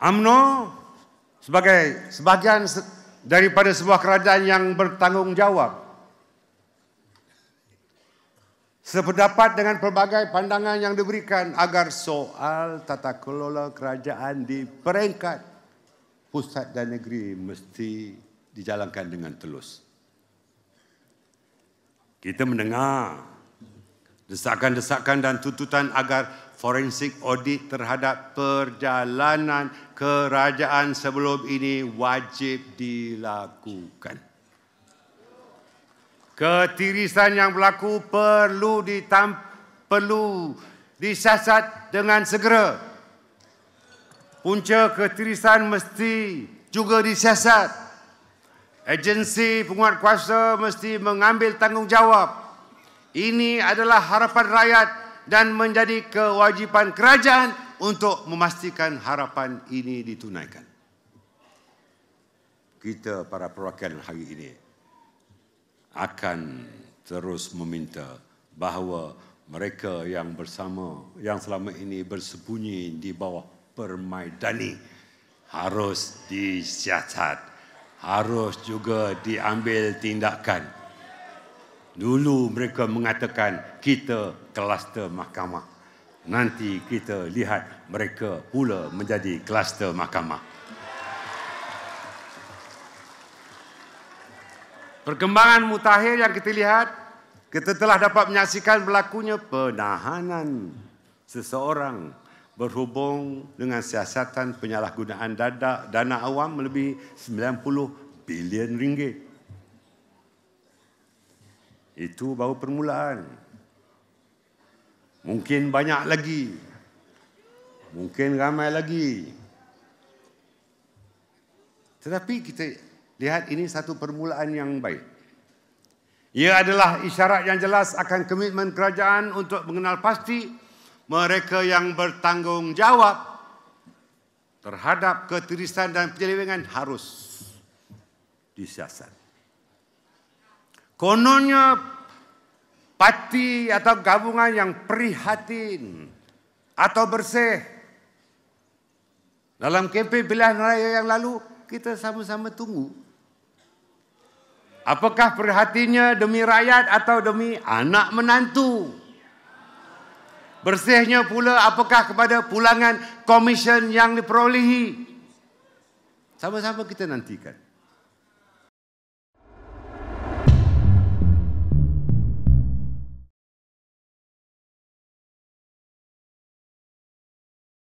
UMNO sebagai sebahagian daripada sebuah kerajaan yang bertanggungjawab sependapat dengan pelbagai pandangan yang diberikan agar soal tata kelola kerajaan di peringkat pusat dan negeri mesti dijalankan dengan telus. Kita mendengar Desakan-desakan dan tuntutan agar forensik audit terhadap perjalanan kerajaan sebelum ini wajib dilakukan. Ketirisan yang berlaku perlu ditamp perlu disiasat dengan segera. Punca ketirisan mesti juga disiasat. Agensi penguat kuasa mesti mengambil tanggungjawab ini adalah harapan rakyat dan menjadi kewajipan kerajaan untuk memastikan harapan ini ditunaikan. Kita para perwakilan hari ini akan terus meminta bahawa mereka yang bersama yang selama ini bersembunyi di bawah permaidani harus disiasat harus juga diambil tindakan Dulu mereka mengatakan kita kluster mahkamah. Nanti kita lihat mereka pula menjadi kluster mahkamah. Perkembangan mutakhir yang kita lihat, kita telah dapat menyaksikan berlakunya penahanan seseorang berhubung dengan siasatan penyalahgunaan dana awam melebihi 90 bilion ringgit. Itu baru permulaan. Mungkin banyak lagi. Mungkin ramai lagi. Tetapi kita lihat ini satu permulaan yang baik. Ia adalah isyarat yang jelas akan komitmen kerajaan untuk mengenal pasti mereka yang bertanggungjawab terhadap ketirisan dan penyelewengan harus disiasat. Kononnya Pati atau gabungan yang prihatin atau bersih. Dalam KP pilihan raya yang lalu, kita sama-sama tunggu. Apakah prihatinnya demi rakyat atau demi anak menantu? Bersihnya pula apakah kepada pulangan komisen yang diperolehi? Sama-sama kita nantikan.